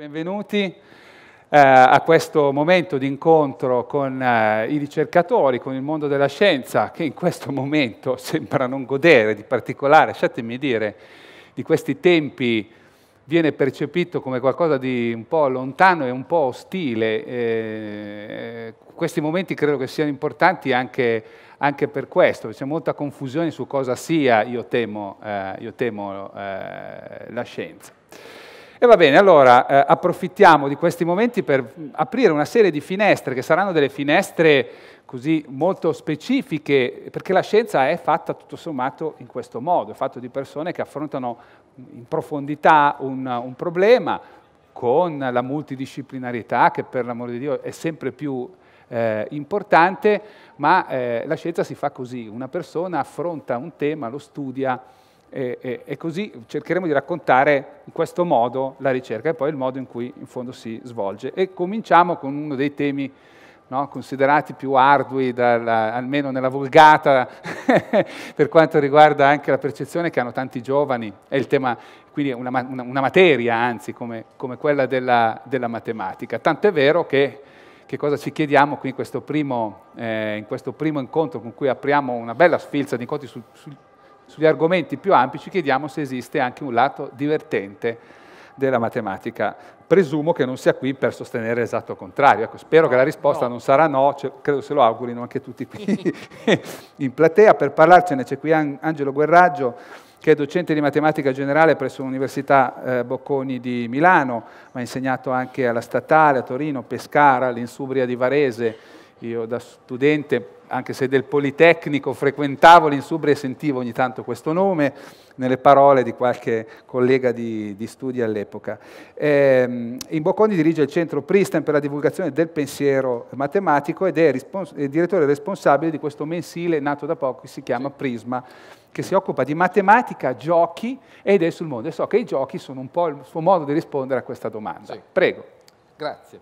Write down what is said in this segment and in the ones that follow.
Benvenuti eh, a questo momento di incontro con eh, i ricercatori, con il mondo della scienza, che in questo momento sembra non godere di particolare, lasciatemi dire, di questi tempi viene percepito come qualcosa di un po' lontano e un po' ostile. Eh, questi momenti credo che siano importanti anche, anche, per questo, c'è molta confusione su cosa sia, io temo, eh, io temo eh, la scienza. E va bene, allora eh, approfittiamo di questi momenti per mm, aprire una serie di finestre, che saranno delle finestre così molto specifiche, perché la scienza è fatta tutto sommato in questo modo, è fatta di persone che affrontano in profondità un, un problema con la multidisciplinarietà, che per l'amor di Dio è sempre più eh, importante, ma eh, la scienza si fa così, una persona affronta un tema, lo studia, e, e, e, così cercheremo di raccontare in questo modo la ricerca e poi il modo in cui in fondo si svolge. E cominciamo con uno dei temi no, considerati più ardui, dalla, almeno nella vulgata, per quanto riguarda anche la percezione che hanno tanti giovani, è il tema, quindi una, una, una materia anzi, come, come quella della, della matematica. Tant'è vero che che cosa ci chiediamo qui in questo primo, eh, in questo primo incontro con cui apriamo una bella sfilza di incontri sul, sul sugli argomenti più ampi ci chiediamo se esiste anche un lato divertente della matematica. Presumo che non sia qui per sostenere l'esatto contrario. Ecco, spero no, che la risposta no. non sarà no, cioè, credo se lo augurino anche tutti qui in platea. Per parlarcene c'è qui Angelo Guerraggio, che è docente di matematica generale presso l'Università eh, Bocconi di Milano, ma ha insegnato anche alla Statale, a Torino, Pescara, all'Insubria di Varese. Io da studente anche se del Politecnico, frequentavo l'Insubria e sentivo ogni tanto questo nome nelle parole di qualche collega di, di studi all'epoca. Eh, Imbocconi dirige il centro Pristen per la divulgazione del pensiero matematico ed è, respons è direttore responsabile di questo mensile nato da poco che si chiama Prisma, che si occupa di matematica, giochi ed è sul mondo. E so che i giochi sono un po' il suo modo di rispondere a questa domanda. Sì. Prego. Grazie.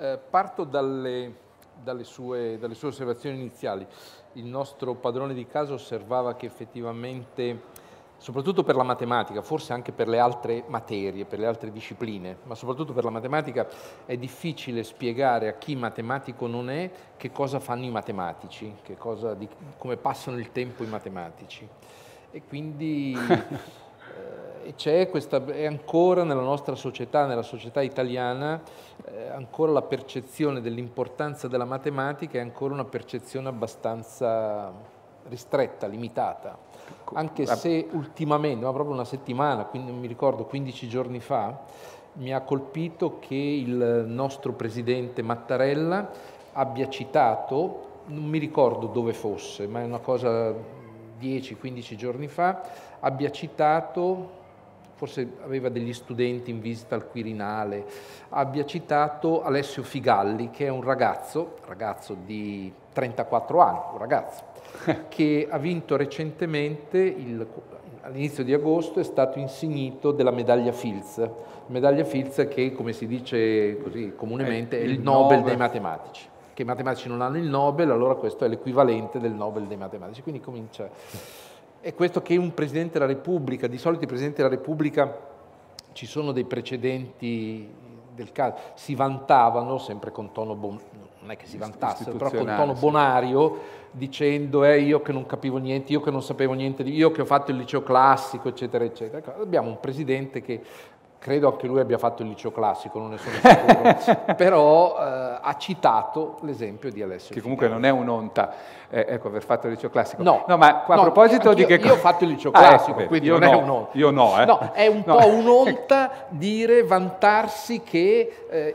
Eh, parto dalle dalle sue, dalle sue osservazioni iniziali. Il nostro padrone di casa osservava che effettivamente soprattutto per la matematica, forse anche per le altre materie, per le altre discipline, ma soprattutto per la matematica è difficile spiegare a chi matematico non è che cosa fanno i matematici, cosa, di, come passano il tempo i matematici. E quindi c'è questa, è ancora nella nostra società, nella società italiana, eh, ancora la percezione dell'importanza della matematica è ancora una percezione abbastanza ristretta, limitata. Anche se ultimamente, ma proprio una settimana, quindi, mi ricordo 15 giorni fa, mi ha colpito che il nostro presidente Mattarella abbia citato, non mi ricordo dove fosse, ma è una cosa 10-15 giorni fa, abbia citato forse aveva degli studenti in visita al Quirinale, abbia citato Alessio Figalli, che è un ragazzo, ragazzo di 34 anni, un ragazzo, che ha vinto recentemente, il, all'inizio di agosto, è stato insignito della medaglia Fields, medaglia Fields che, come si dice così comunemente, eh, è il, Nobel, Nobel dei matematici che i matematici non hanno il Nobel, allora questo è l'equivalente del Nobel dei matematici. Quindi comincia è questo che un Presidente della Repubblica, di solito i Presidenti della Repubblica ci sono dei precedenti del caso, si vantavano, sempre con tono, bon, non è che si vantassero, però con tono bonario, dicendo eh, io che non capivo niente, io che non sapevo niente, io che ho fatto il liceo classico, eccetera, eccetera. Abbiamo un Presidente che credo anche lui abbia fatto il liceo classico, non ne sono sicuro, però eh, ha citato l'esempio di Alessio. Che comunque Fidel. non è un'onta, eh, ecco, aver fatto il liceo classico. No, no ma qua, no, a proposito di che cosa... Io ho fatto il liceo ah, classico, ah, quindi non no, è un'onta. Io no, eh. No, è un po' un'onta dire, vantarsi che eh,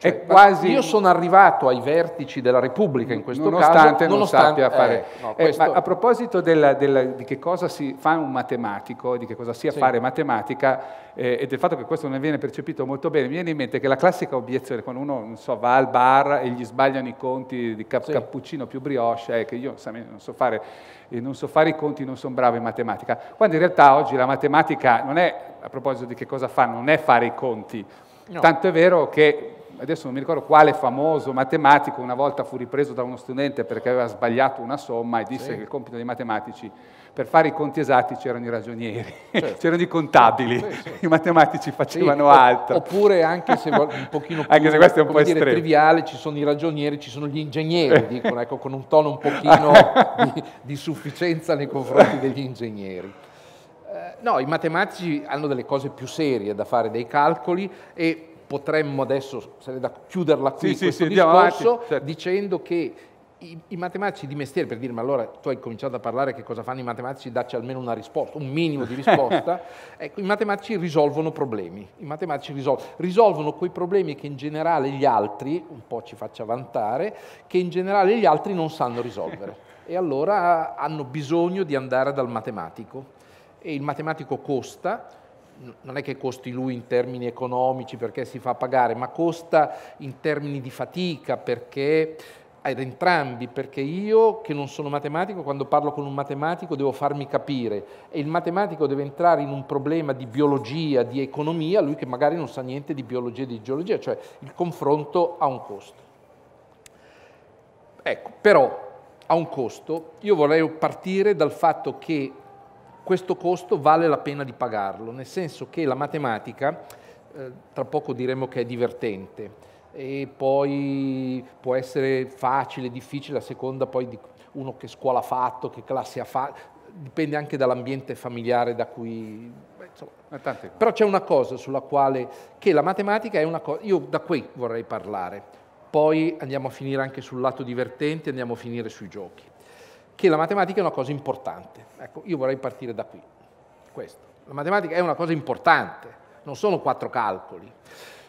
cioè, quasi... Io sono arrivato ai vertici della Repubblica in questo nonostante caso, non nonostante sappia eh, fare... Eh, no, questo... eh, a proposito della, della, di che cosa si fa un matematico, di che cosa sia sì. fare matematica, eh, e del fatto che questo non viene percepito molto bene, mi viene in mente che la classica obiezione, quando uno so, va al bar e gli sbagliano i conti di cap- sì. cappuccino più brioche, è eh, che io non so, fare, eh, non so fare i conti, non sono bravo in matematica, quando in realtà oggi la matematica non è, a proposito di che cosa fa, non è fare i conti, no. tanto è vero che adesso non mi ricordo quale famoso matematico una volta fu ripreso da uno studente perché aveva sbagliato una somma e disse sì. che il compito dei matematici, per fare i conti esatti c'erano i ragionieri, certo. c'erano i contabili, sì, sì. i matematici facevano altro. Oppure anche se un pochino più anche se questo è un po dire, estremo. triviale, ci sono i ragionieri, ci sono gli ingegneri, eh. dicono, ecco, con un tono un pochino di, di sufficienza nei confronti degli ingegneri eh, no, i matematici hanno delle cose più serie da fare, dei calcoli e potremmo adesso, sarei da chiuderla qui, sì, questo sì, discorso, certo. dicendo che i, i, matematici di mestiere, per dirmi allora tu hai cominciato a parlare che cosa fanno i matematici, dacci almeno una risposta, un minimo di risposta, ecco, i matematici risolvono problemi, i matematici risolvono, risolvono quei problemi che in generale gli altri, un po' ci faccia vantare, che in generale gli altri non sanno risolvere e allora hanno bisogno di andare dal matematico e il matematico costa, non è che costi lui in termini economici perché si fa pagare, ma costa in termini di fatica perché ad entrambi, perché io che non sono matematico, quando parlo con un matematico devo farmi capire e il matematico deve entrare in un problema di biologia, di economia, lui che magari non sa niente di biologia e di geologia, cioè il confronto ha un costo. Ecco, però ha un costo, io vorrei partire dal fatto che questo costo vale la pena di pagarlo, nel senso che la matematica, eh, tra poco diremo che è divertente, e poi può essere facile, difficile, a seconda poi di uno che scuola ha fatto, che classe ha fatto, dipende anche dall'ambiente familiare da cui... Beh, insomma. Però c'è una cosa sulla quale... che la matematica è una cosa... io da qui vorrei parlare, poi andiamo a finire anche sul lato divertente, andiamo a finire sui giochi che la matematica è una cosa importante. Ecco, io vorrei partire da qui. Questo. La matematica è una cosa importante, non sono quattro calcoli.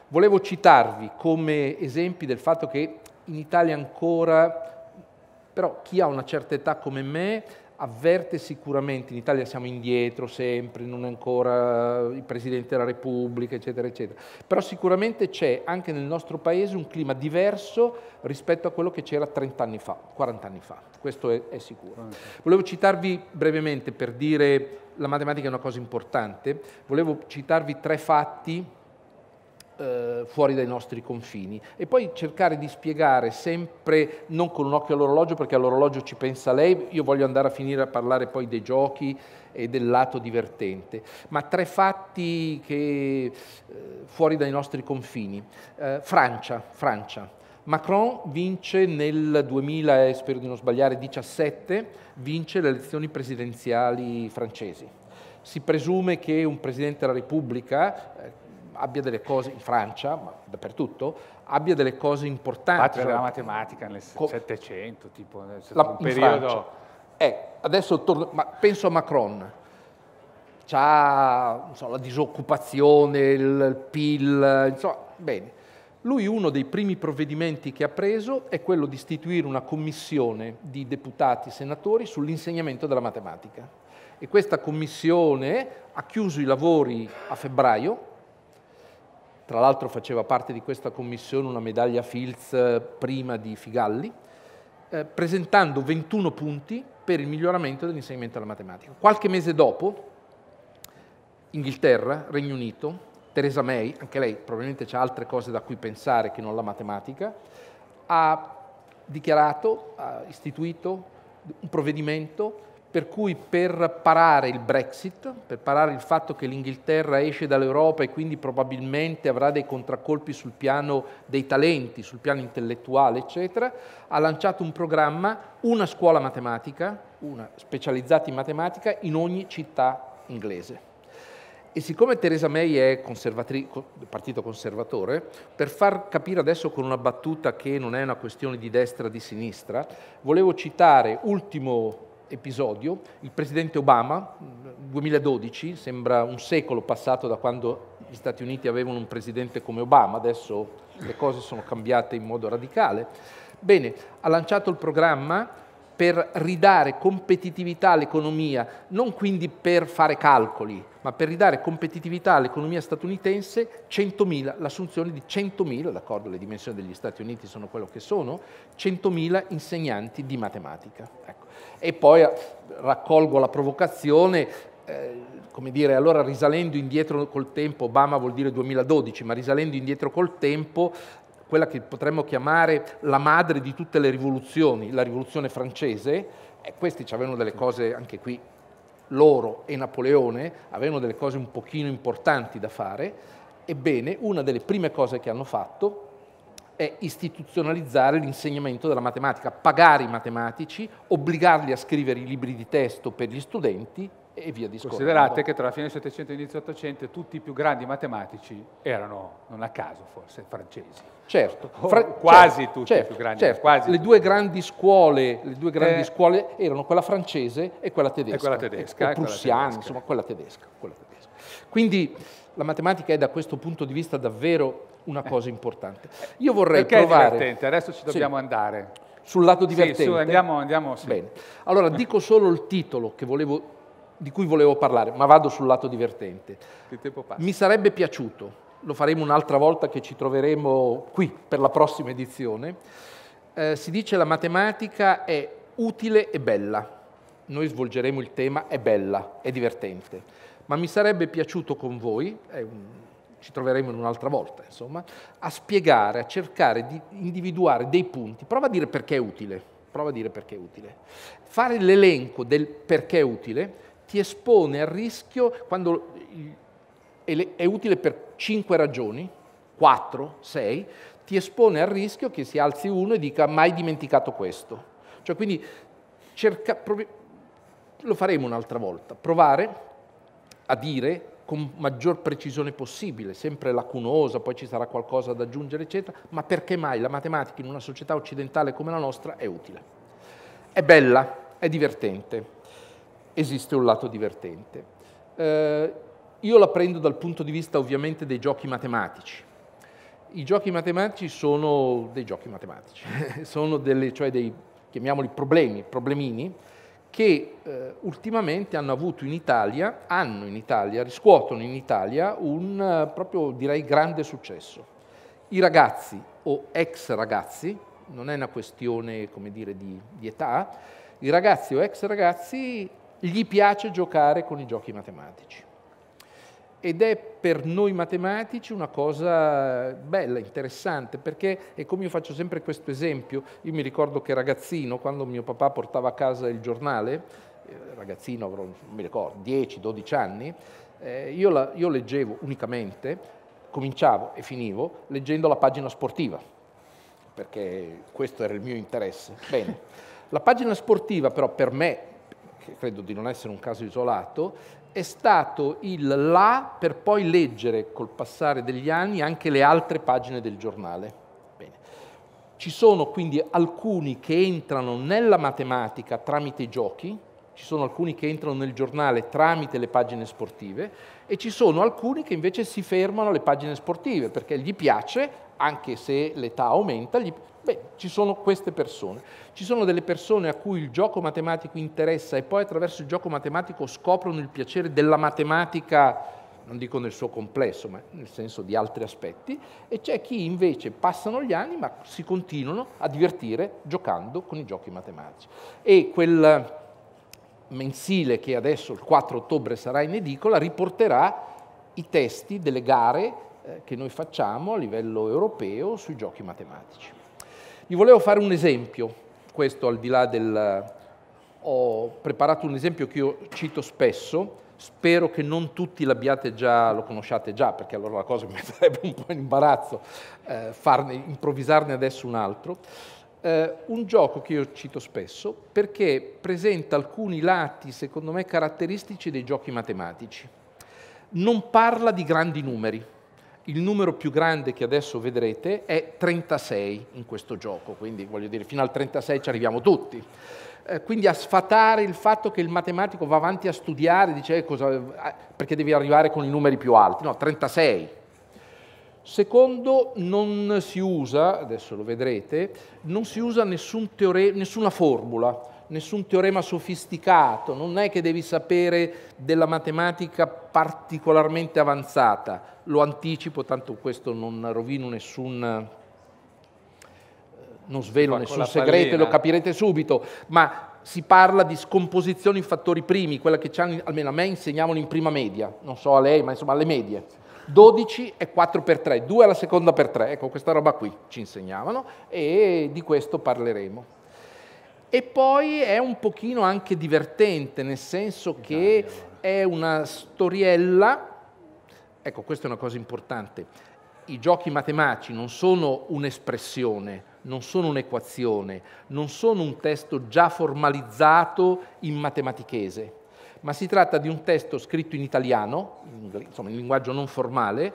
Volevo citarvi come esempi del fatto che in Italia ancora, però chi ha una certa età come me, avverte sicuramente, in Italia siamo indietro sempre, non è ancora il Presidente della Repubblica, eccetera, eccetera, però sicuramente c'è anche nel nostro Paese un clima diverso rispetto a quello che c'era 30 anni fa, 40 anni fa, questo è, è sicuro. Volevo citarvi brevemente per dire la matematica è una cosa importante, volevo citarvi tre fatti eh, fuori dai nostri confini e poi cercare di spiegare sempre non con un occhio all'orologio perché all'orologio ci pensa lei, io voglio andare a finire a parlare poi dei giochi e del lato divertente, ma tre fatti che eh, fuori dai nostri confini. Eh, Francia, Francia. Macron vince nel 2000, eh, spero di non sbagliare, 17, vince le elezioni presidenziali francesi. Si presume che un Presidente della Repubblica, eh, abbia delle cose, in Francia, ma dappertutto, abbia delle cose importanti. Patria della cioè matematica nel Settecento, tipo nel la, un periodo... Eh, adesso torno, ma penso a Macron, c'ha so, la disoccupazione, il PIL, insomma, bene. Lui uno dei primi provvedimenti che ha preso è quello di istituire una commissione di deputati e senatori sull'insegnamento della matematica. E questa commissione ha chiuso i lavori a febbraio tra l'altro faceva parte di questa commissione una medaglia Fields eh, prima di Figalli, eh, presentando 21 punti per il miglioramento dell'insegnamento della matematica. Qualche mese dopo, Inghilterra, Regno Unito, Theresa May, anche lei probabilmente ha altre cose da cui pensare che non la matematica, ha dichiarato, ha istituito un provvedimento per cui per parare il Brexit, per parare il fatto che l'Inghilterra esce dall'Europa e quindi probabilmente avrà dei contraccolpi sul piano dei talenti, sul piano intellettuale, eccetera, ha lanciato un programma, una scuola matematica, una specializzata in matematica, in ogni città inglese. E siccome Theresa May è del partito conservatore, per far capire adesso con una battuta che non è una questione di destra o di sinistra, volevo citare, ultimo episodio, il presidente Obama, 2012, sembra un secolo passato da quando gli Stati Uniti avevano un presidente come Obama, adesso le cose sono cambiate in modo radicale, bene, ha lanciato il programma per ridare competitività all'economia, non quindi per fare calcoli, ma per ridare competitività all'economia statunitense, 100.000, l'assunzione di 100.000, d'accordo le dimensioni degli Stati Uniti sono quello che sono, 100.000 insegnanti di matematica. Ecco. E poi eh, raccolgo la provocazione, eh, come dire, allora risalendo indietro col tempo, Obama vuol dire 2012, ma risalendo indietro col tempo, quella che potremmo chiamare la madre di tutte le rivoluzioni, la rivoluzione francese, e questi avevano delle cose anche qui loro e Napoleone avevano delle cose un pochino importanti da fare, ebbene una delle prime cose che hanno fatto è istituzionalizzare l'insegnamento della matematica, pagare i matematici, obbligarli a scrivere i libri di testo per gli studenti e via discorrendo. Considerate che tra la fine del Settecento e l'inizio dell'Ottocento tutti i più grandi matematici erano, non a caso forse, francesi. Certo, Fra- quasi certo, tutti certo, i più certo, grandi. Certo. Quasi le, due grandi, scuole, le due grandi eh, scuole, erano quella francese e quella tedesca. E quella tedesca. E, e prussiana, quella insomma, quella tedesca, quella tedesca. Quindi la matematica è da questo punto di vista davvero una cosa importante. Io vorrei Perché provare... Perché è Adesso ci dobbiamo sì. andare. Sul lato divertente? Sì, su, andiamo, andiamo sì. Bene. Allora, dico solo il titolo che volevo di cui volevo parlare, ma vado sul lato divertente. Mi sarebbe piaciuto, lo faremo un'altra volta che ci troveremo qui per la prossima edizione, eh, si dice la matematica è utile e bella. Noi svolgeremo il tema è bella, è divertente, ma mi sarebbe piaciuto con voi, eh, ci troveremo in un'altra volta, insomma, a spiegare, a cercare di individuare dei punti. Prova a dire perché è utile, prova a dire perché è utile. Fare l'elenco del perché è utile ti espone al rischio quando è utile per cinque ragioni, quattro, sei, ti espone al rischio che si alzi uno e dica mai dimenticato questo. Cioè quindi cerca, provi, lo faremo un'altra volta, provare a dire con maggior precisione possibile, sempre lacunosa, poi ci sarà qualcosa da aggiungere, eccetera, ma perché mai la matematica in una società occidentale come la nostra è utile? È bella, è divertente, esiste un lato divertente. Eh, io la prendo dal punto di vista ovviamente dei giochi matematici. I giochi matematici sono dei giochi matematici, sono delle, cioè dei, chiamiamoli problemi, problemini, che eh, ultimamente hanno avuto in Italia, hanno in Italia, riscuotono in Italia un eh, proprio direi grande successo. I ragazzi o ex ragazzi, non è una questione come dire di, di età, i ragazzi o ex ragazzi gli piace giocare con i giochi matematici. Ed è per noi matematici una cosa bella, interessante, perché è come io faccio sempre questo esempio. Io mi ricordo che ragazzino, quando mio papà portava a casa il giornale, eh, ragazzino avrò, mi ricordo, 10-12 anni, eh, io, la, io leggevo unicamente, cominciavo e finivo leggendo la pagina sportiva, perché questo era il mio interesse. Bene. La pagina sportiva però per me che credo di non essere un caso isolato, è stato il là per poi leggere col passare degli anni anche le altre pagine del giornale. Bene. Ci sono quindi alcuni che entrano nella matematica tramite i giochi, ci sono alcuni che entrano nel giornale tramite le pagine sportive e ci sono alcuni che invece si fermano alle pagine sportive perché gli piace, anche se l'età aumenta, gli... Beh, ci sono queste persone. Ci sono delle persone a cui il gioco matematico interessa e poi attraverso il gioco matematico scoprono il piacere della matematica non dico nel suo complesso, ma nel senso di altri aspetti, e c'è chi invece passano gli anni ma si continuano a divertire giocando con i giochi matematici. E quel, mensile che adesso il 4 ottobre sarà in edicola riporterà i testi delle gare eh, che noi facciamo a livello europeo sui giochi matematici. Vi volevo fare un esempio, questo al di là del... ho preparato un esempio che io cito spesso, spero che non tutti l'abbiate già, lo conosciate già, perché allora la cosa mi metterebbe un po' in imbarazzo eh, farne, improvvisarne adesso un altro eh, un gioco che io cito spesso perché presenta alcuni lati, secondo me, caratteristici dei giochi matematici. Non parla di grandi numeri. Il numero più grande che adesso vedrete è 36 in questo gioco, quindi voglio dire, fino al 36 ci arriviamo tutti eh, quindi a sfatare il fatto che il matematico va avanti a studiare, dice, eh, cosa, eh, perché devi arrivare con i numeri più alti, no, 36, Secondo, non si usa, adesso lo vedrete, non si usa nessun teore, nessuna formula, nessun teorema sofisticato, non è che devi sapere della matematica particolarmente avanzata, lo anticipo, tanto questo non rovino nessun, non svelo nessun segreto, lo capirete subito, ma si parla di scomposizione in fattori primi, quella che almeno a me insegnavano in prima media, non so a lei, ma insomma alle medie 12 e 4 per 3, 2 alla seconda per 3, ecco questa roba qui ci insegnavano e di questo parleremo. E poi è un pochino anche divertente, nel senso che è una storiella, ecco questa è una cosa importante, i giochi matematici non sono un'espressione, non sono un'equazione, non sono un testo già formalizzato in matematichese ma si tratta di un testo scritto in italiano, insomma in linguaggio non formale,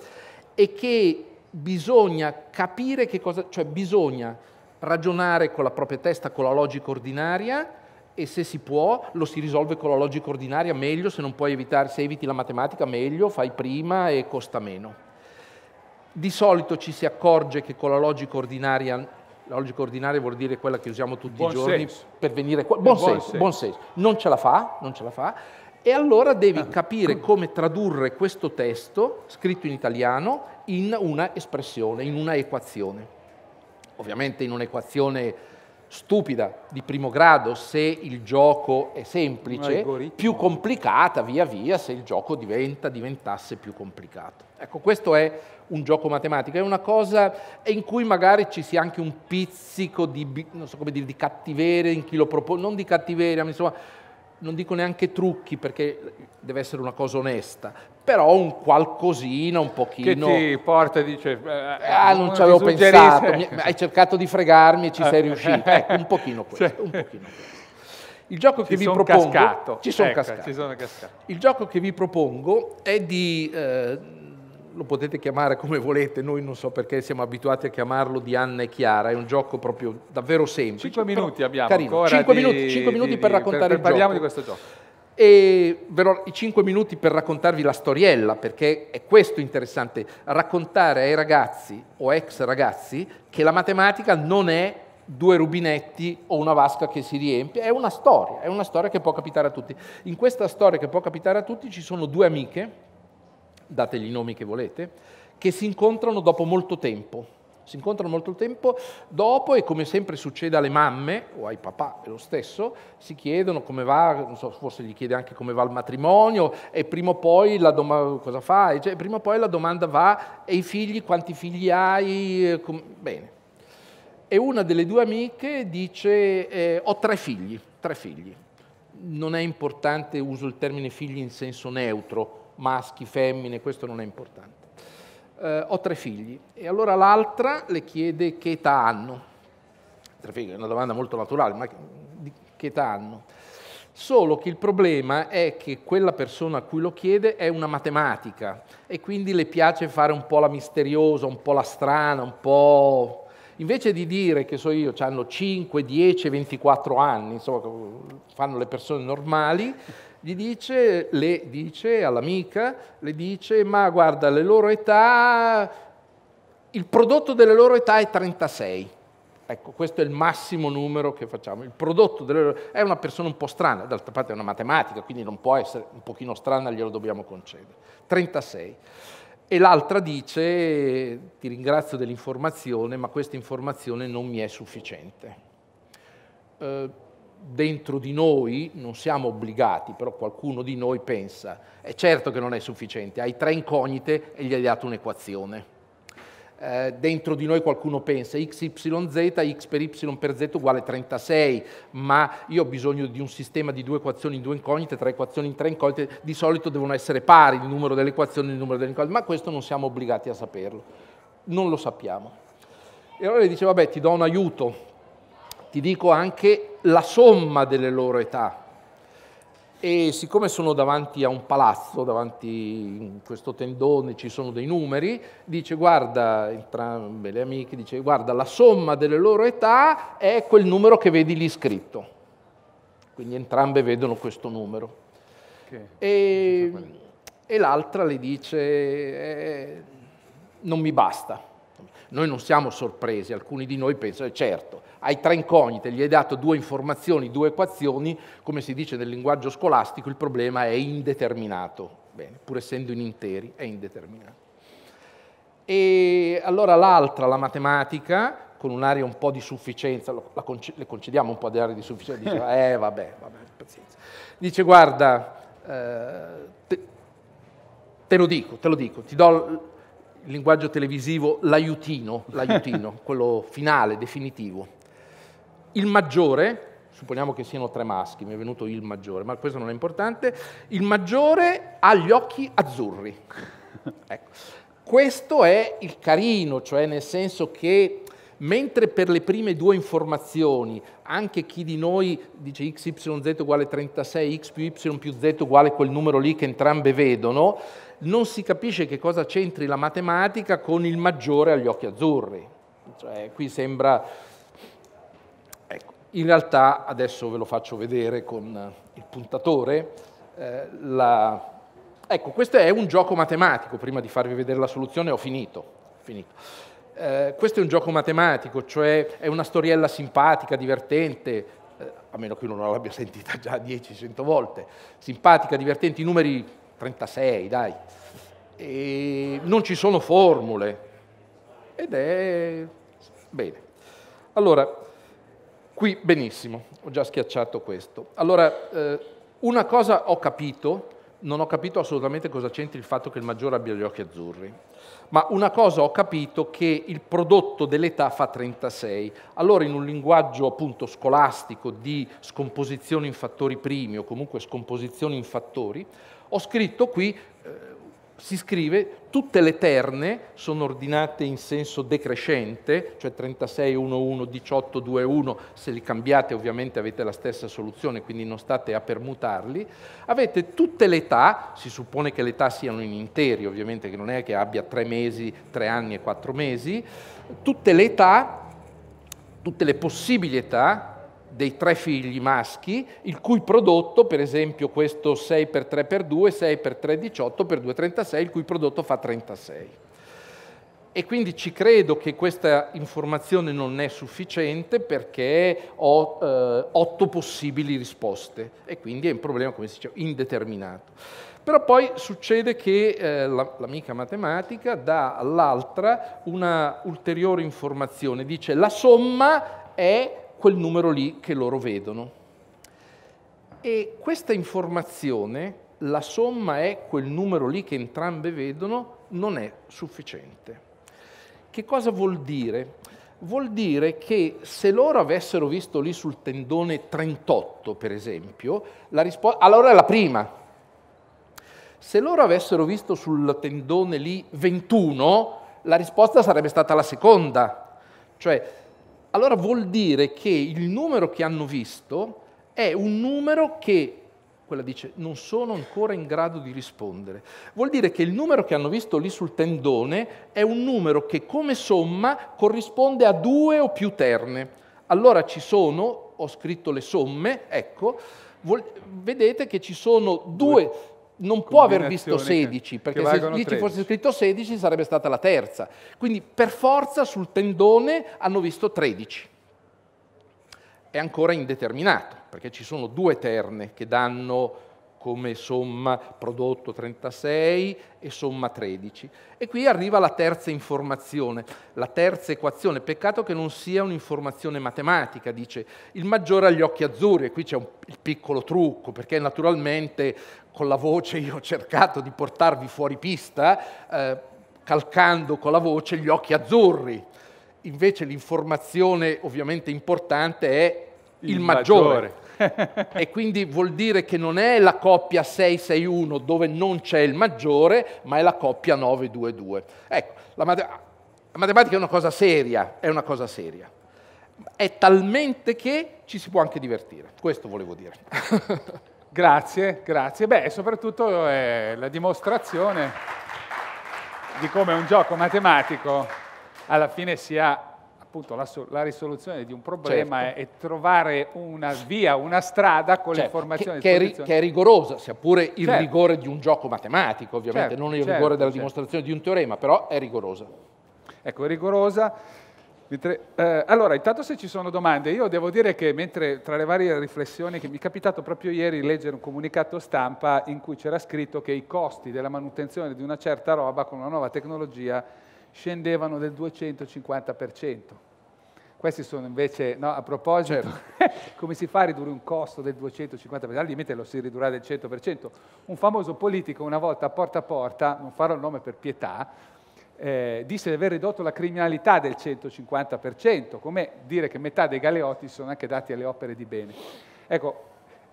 e che bisogna capire che cosa, cioè bisogna ragionare con la propria testa, con la logica ordinaria, e se si può lo si risolve con la logica ordinaria meglio, se non puoi evitare, se eviti la matematica meglio, fai prima e costa meno. Di solito ci si accorge che con la logica ordinaria la logica ordinaria vuol dire quella che usiamo tutti buon i giorni senso. per venire qua. Buon, buon, senso, senso. buon senso. Non ce la fa, non ce la fa. E allora devi ah. capire come tradurre questo testo, scritto in italiano, in una espressione, in una equazione. Ovviamente in un'equazione stupida di primo grado se il gioco è semplice, più complicata via via se il gioco diventa, diventasse più complicato. Ecco, questo è un gioco matematico, è una cosa in cui magari ci sia anche un pizzico di, non so come dire, di cattiveria in chi lo propone, non di cattiveria, ma insomma non dico neanche trucchi perché deve essere una cosa onesta, però un qualcosina un pochino... Che ti porta e dice... Eh, eh ah, non ci avevo pensato, hai cercato di fregarmi e ci sei riuscito. Eh. Ecco, un pochino questo, cioè. un pochino questo. Il gioco ci che vi propongo... Cascato. Ci sono ecco, cascato. sono cascato. Il gioco che vi propongo è di... Eh, lo potete chiamare come volete, noi non so perché siamo abituati a chiamarlo di Anna e Chiara, è un gioco proprio davvero semplice. Cinque minuti abbiamo carino. ancora 5 minuti, 5 minuti di, per raccontare per, per il parliamo gioco. Parliamo di questo gioco. E verrò i cinque minuti per raccontarvi la storiella, perché è questo interessante, raccontare ai ragazzi o ex ragazzi che la matematica non è due rubinetti o una vasca che si riempie, è una storia, è una storia che può capitare a tutti. In questa storia che può capitare a tutti ci sono due amiche, dategli i nomi che volete, che si incontrano dopo molto tempo si incontrano molto tempo dopo e come sempre succede alle mamme o ai papà, è lo stesso, si chiedono come va, so, forse gli chiede anche come va il matrimonio e prima o poi la, doma- cioè, prima o poi la domanda va e i figli, quanti figli hai? Com- Bene. E una delle due amiche dice eh, ho tre figli, tre figli. Non è importante, uso il termine figli in senso neutro, maschi, femmine, questo non è importante eh, ho tre figli. E allora l'altra le chiede che età hanno. Tre figli, è una domanda molto naturale, ma che età hanno? Solo che il problema è che quella persona a cui lo chiede è una matematica e quindi le piace fare un po' la misteriosa, un po' la strana, un po'... Invece di dire che so io, hanno 5, 10, 24 anni, insomma, fanno le persone normali, gli dice, le dice all'amica, le dice, ma guarda, le loro età, il prodotto delle loro età è 36. Ecco, questo è il massimo numero che facciamo. Il prodotto delle... è una persona un po' strana, d'altra parte è una matematica, quindi non può essere un pochino strana, glielo dobbiamo concedere. 36. E l'altra dice, ti ringrazio dell'informazione, ma questa informazione non mi è sufficiente. Eh, dentro di noi, non siamo obbligati, però qualcuno di noi pensa, è certo che non è sufficiente, hai tre incognite e gli hai dato un'equazione. Eh, dentro di noi qualcuno pensa x, y, z, x per y per z uguale 36, ma io ho bisogno di un sistema di due equazioni in due incognite, tre equazioni in tre incognite, di solito devono essere pari il numero delle equazioni e il numero delle incognite, ma questo non siamo obbligati a saperlo, non lo sappiamo. E allora gli dice, vabbè, ti do un aiuto, ti dico anche la somma delle loro età. E siccome sono davanti a un palazzo, davanti a questo tendone ci sono dei numeri, dice guarda, entrambe le amiche, dice guarda, la somma delle loro età è quel numero che vedi lì scritto. Quindi entrambe vedono questo numero. Okay. E, e l'altra le dice eh, non mi basta. Noi non siamo sorpresi, alcuni di noi pensano, eh, certo, hai tre incognite, gli hai dato due informazioni, due equazioni, come si dice nel linguaggio scolastico il problema è indeterminato, Bene, pur essendo in interi è indeterminato. E allora l'altra, la matematica, con un'area un po' di sufficienza, conce le concediamo un po' di area di sufficienza, dice, eh vabbè, vabbè, pazienza. Dice, guarda, eh, te, te, lo dico, te lo dico, ti do il linguaggio televisivo l'aiutino, l'aiutino, quello finale, definitivo il maggiore, supponiamo che siano tre maschi, mi è venuto il maggiore, ma questo non è importante, il maggiore ha gli occhi azzurri. ecco. Questo è il carino, cioè nel senso che mentre per le prime due informazioni, anche chi di noi dice xyz uguale 36, x più y più z uguale quel numero lì che entrambe vedono, non si capisce che cosa c'entri la matematica con il maggiore agli occhi azzurri. Cioè, qui sembra in realtà, adesso ve lo faccio vedere con il puntatore, eh, la... ecco, questo è un gioco matematico, prima di farvi vedere la soluzione ho finito. finito. Eh, questo è un gioco matematico, cioè è una storiella simpatica, divertente, eh, a meno che uno non l'abbia sentita già 10-100 volte, simpatica, divertente, i numeri 36, dai. E non ci sono formule ed è bene. Allora, Qui benissimo, ho già schiacciato questo. Allora, eh, una cosa ho capito, non ho capito assolutamente cosa c'entri il fatto che il maggiore abbia gli occhi azzurri, ma una cosa ho capito che il prodotto dell'età fa 36. Allora in un linguaggio appunto scolastico di scomposizione in fattori primi o comunque scomposizione in fattori, ho scritto qui eh, si scrive tutte le terne sono ordinate in senso decrescente, cioè 36, 1, 1, 18, 2, 1, se li cambiate ovviamente avete la stessa soluzione, quindi non state a permutarli, avete tutte le età, si suppone che le età siano in interi ovviamente, che non è che abbia tre mesi, tre anni e quattro mesi, tutte le età, tutte le possibili età, dei tre figli maschi, il cui prodotto, per esempio questo 6 per 3 per 2 6 per 3 18 per 2 36, il cui prodotto fa 36. E quindi ci credo che questa informazione non è sufficiente perché ho eh, otto possibili risposte e quindi è un problema, come si diceva, indeterminato. Però poi succede che eh, l'amica matematica dà all'altra una ulteriore informazione, dice la somma è quel numero lì che loro vedono. E questa informazione, la somma è quel numero lì che entrambe vedono, non è sufficiente. Che cosa vuol dire? Vuol dire che se loro avessero visto lì sul tendone 38, per esempio, la risposta... Allora è la prima. Se loro avessero visto sul tendone lì 21, la risposta sarebbe stata la seconda. Cioè, allora vuol dire che il numero che hanno visto è un numero che, quella dice, non sono ancora in grado di rispondere. Vuol dire che il numero che hanno visto lì sul tendone è un numero che come somma corrisponde a due o più terne. Allora ci sono, ho scritto le somme, ecco, vedete che ci sono due non può aver visto 16, perché se lì ci fosse scritto 16 sarebbe stata la terza. Quindi per forza sul tendone hanno visto 13. È ancora indeterminato, perché ci sono due terne che danno come somma prodotto 36 e somma 13. E qui arriva la terza informazione, la terza equazione. Peccato che non sia un'informazione matematica, dice il maggiore ha gli occhi azzurri. E qui c'è un piccolo trucco, perché naturalmente con la voce io ho cercato di portarvi fuori pista, eh, calcando con la voce gli occhi azzurri. Invece l'informazione ovviamente importante è il, il maggiore. maggiore e quindi vuol dire che non è la coppia 661 dove non c'è il maggiore, ma è la coppia 922. Ecco, la, mat- la matematica è una cosa seria, è una cosa seria. È talmente che ci si può anche divertire, questo volevo dire. grazie, grazie. Beh, soprattutto è la dimostrazione di come un gioco matematico alla fine sia appunto la, so la risoluzione di un problema certo. è, è, trovare una via, una strada con certo. informazioni che, che, che, è rigorosa, sia pure il certo. rigore di un gioco matematico, ovviamente, certo, non il rigore certo, della certo. dimostrazione di un teorema, però è rigorosa. Ecco, è rigorosa. Mentre, eh, allora, intanto se ci sono domande, io devo dire che mentre tra le varie riflessioni che mi è capitato proprio ieri leggere un comunicato stampa in cui c'era scritto che i costi della manutenzione di una certa roba con una nuova tecnologia scendevano del 250%. Questi sono invece, no, a proposito, certo. come si fa a ridurre un costo del 250%? Al limite lo si ridurrà del 100%. Un famoso politico una volta a porta a porta, non farò il nome per pietà, eh, disse di aver ridotto la criminalità del 150%, come dire che metà dei galeotti sono anche dati alle opere di bene. Ecco,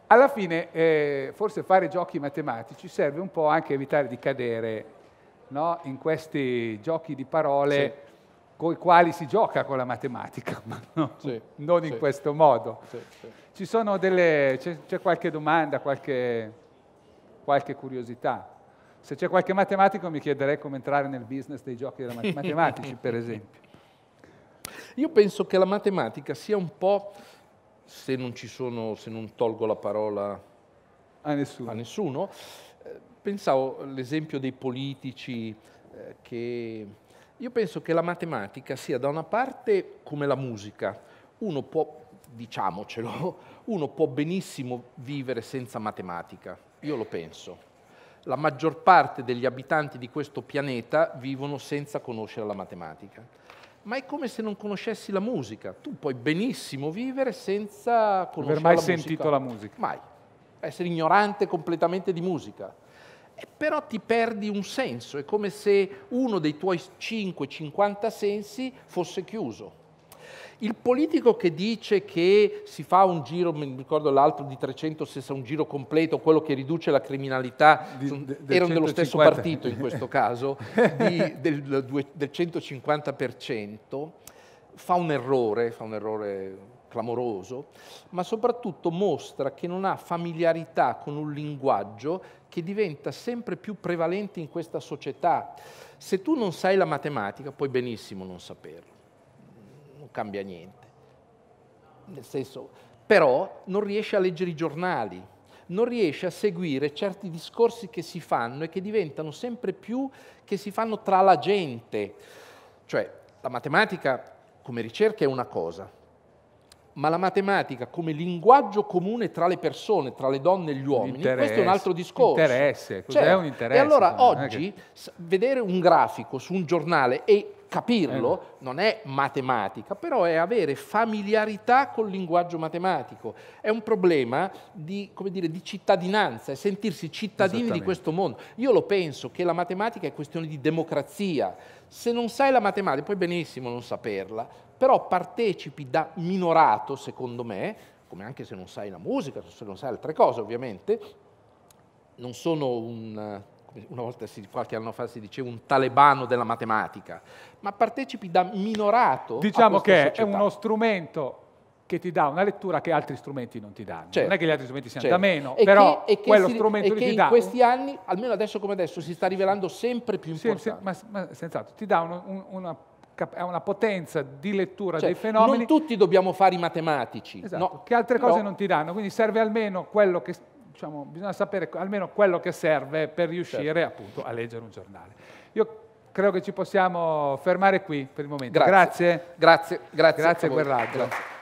alla fine eh, forse fare giochi matematici serve un po' anche evitare di cadere no? in questi giochi di parole. Sì con i quali si gioca con la matematica, ma no, sì, non in questo modo. Sì, delle, c'è, c'è, qualche domanda, qualche, qualche curiosità? Se c'è qualche matematico mi chiederei come entrare nel business dei giochi della matematici, per esempio. Io penso che la matematica sia un po', se non ci sono, se non tolgo la parola a nessuno, a nessuno eh, pensavo l'esempio dei politici eh, che io penso che la matematica sia da una parte come la musica, uno può, diciamocelo, uno può benissimo vivere senza matematica, io lo penso. La maggior parte degli abitanti di questo pianeta vivono senza conoscere la matematica. Ma è come se non conoscessi la musica. Tu puoi benissimo vivere senza conoscere la musica. Non aver mai sentito la musica. Mai. Essere ignorante completamente di musica eh, però ti perdi un senso, è come se uno dei tuoi 5-50 sensi fosse chiuso. Il politico che dice che si fa un giro, mi ricordo l'altro di 360, un giro completo, quello che riduce la criminalità, di, sono, de, de erano dello stesso partito in questo caso, di, del, del 150%, fa un errore, fa un errore clamoroso, ma soprattutto mostra che non ha familiarità con un linguaggio che diventa sempre più prevalente in questa società. Se tu non sai la matematica, puoi benissimo non saperlo, non cambia niente. Nel senso, però non riesci a leggere i giornali, non riesci a seguire certi discorsi che si fanno e che diventano sempre più che si fanno tra la gente. Cioè, la matematica come ricerca è una cosa, ma la matematica come linguaggio comune tra le persone, tra le donne e gli uomini, questo è un altro discorso. Interesse, cos'è cioè, un interesse? E allora oggi che... vedere un grafico su un giornale e capirlo eh. non è matematica, però è avere familiarità col linguaggio matematico. È un problema di, dire, di cittadinanza, è sentirsi cittadini di questo mondo. Io lo penso che la matematica è questione di democrazia. Se non sai la matematica, puoi benissimo non saperla, però partecipi da minorato, secondo me, come anche se non sai la musica, se non sai altre cose ovviamente, non sono un, una volta si, qualche anno fa si diceva un talebano della matematica, ma partecipi da minorato. Diciamo che società. è uno strumento che ti dà una lettura che altri strumenti non ti danno. Certo, non è che gli altri strumenti siano certo. da meno, e però che, quello si, strumento che ti in dà... in questi anni, almeno adesso come adesso, si sta rivelando sempre più importante. Sì, sì, ma, ma senz'altro, ti dà un, un, una ha una potenza di lettura cioè, dei fenomeni. Non tutti dobbiamo fare i matematici. Esatto, no, che altre cose no. non ti danno, quindi serve almeno quello che, diciamo, bisogna sapere almeno quello che serve per riuscire certo. appunto a leggere un giornale. Io credo che ci possiamo fermare qui per il momento. Grazie. Grazie, grazie, grazie, grazie Guerraggio. Grazie.